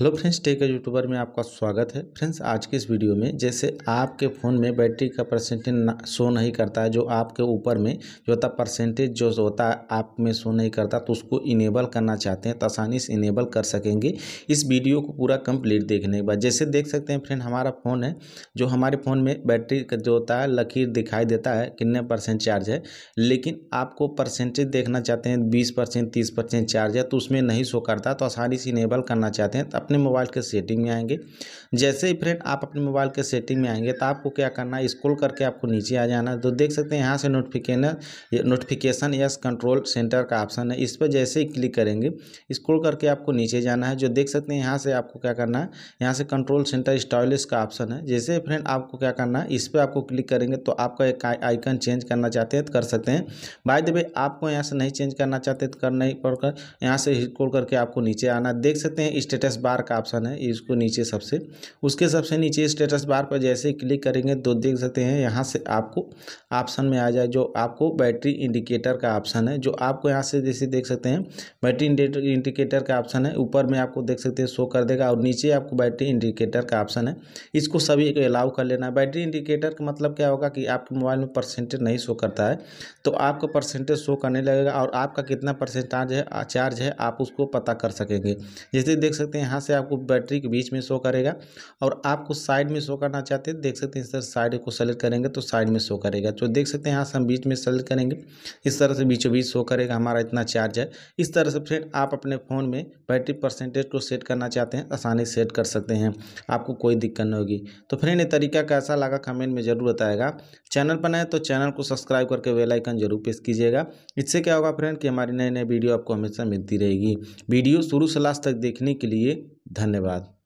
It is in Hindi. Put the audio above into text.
हेलो फ्रेंड्स टेक यूट्यूबर में आपका स्वागत है फ्रेंड्स आज के इस वीडियो में जैसे आपके फ़ोन में बैटरी का परसेंटेज शो नहीं करता है जो आपके ऊपर में जो होता परसेंटेज जो होता है आप में शो नहीं करता तो उसको इनेबल करना चाहते हैं तो आसानी से इनेबल कर सकेंगे इस वीडियो को पूरा कंप्लीट देखने के बाद जैसे देख सकते हैं फ्रेंड हमारा फ़ोन है जो हमारे फ़ोन में बैटरी का जो होता है लकीर दिखाई देता है कितने परसेंट चार्ज है लेकिन आपको परसेंटेज देखना चाहते हैं बीस परसेंट तीस परसेंट चार्ज है तो उसमें नहीं शो करता तो आसानी से इनेबल करना चाहते हैं तो अपने मोबाइल के सेटिंग में आएंगे जैसे ही फ्रेंड आप अपने मोबाइल के सेटिंग में आएंगे तो आपको क्या करना है स्क्रोल करके आपको नीचे आ जाना है तो देख सकते हैं यहाँ से notification notification yes control centre का ऑप्शन है इस पर जैसे ही क्लिक करेंगे स्क्रोल करके आपको नीचे जाना है जो देख सकते हैं यहाँ से आपको क्या करना है यहाँ से कंट्रोल सेंटर स्टाइलिस का ऑप्शन है जैसे फ्रेंड आपको क्या करना है इस पर आपको क्लिक करेंगे तो आपका एक आइकन चेंज करना चाहते हैं तो कर सकते हैं बाय द वे आपको यहाँ से नहीं चेंज करना चाहते तो कर नहीं पड़कर यहाँ से स्क्रोल करके आपको नीचे आना देख सकते हैं स्टेटस बार बार का ऑप्शन है इसको नीचे सबसे उसके सबसे नीचे स्टेटस बार पर जैसे क्लिक करेंगे तो देख सकते हैं यहाँ से आपको ऑप्शन में आ जाए जो आपको बैटरी इंडिकेटर का ऑप्शन है जो आपको यहाँ से जैसे देख सकते हैं बैटरी इंडिकेटर का ऑप्शन है ऊपर में आपको देख सकते हैं शो कर देगा और नीचे आपको बैटरी इंडिकेटर का ऑप्शन है इसको सभी को अलाउ कर लेना है बैटरी इंडिकेटर का मतलब क्या होगा कि आपके मोबाइल में परसेंटेज नहीं शो करता है तो आपका परसेंटेज शो करने लगेगा और आपका कितना परसेंटेज है चार्ज है आप उसको पता कर सकेंगे जैसे देख सकते हैं यहाँ से आपको बैटरी के बीच में शो करेगा और आपको साइड में शो करना चाहते हैं देख सकते हैं इस तरह साइड को सेलेक्ट करेंगे तो साइड में शो करेगा तो देख सकते हैं यहाँ से हम बीच में सेलेक्ट करेंगे इस तरह से बीचों बीच शो करेगा हमारा इतना चार्ज है इस तरह से फ्रेंड आप अपने फ़ोन में बैटरी परसेंटेज को सेट करना चाहते हैं आसानी सेट कर सकते हैं आपको कोई दिक्कत नहीं होगी तो फ्रेंड ये तरीका कैसा लगा कमेंट में ज़रूर बताएगा चैनल पर नए तो चैनल को सब्सक्राइब करके वेलाइकन जरूर प्रेस कीजिएगा इससे क्या होगा फ्रेंड कि हमारी नई नई वीडियो आपको हमेशा मिलती रहेगी वीडियो शुरू से लास्ट तक देखने के लिए धन्यवाद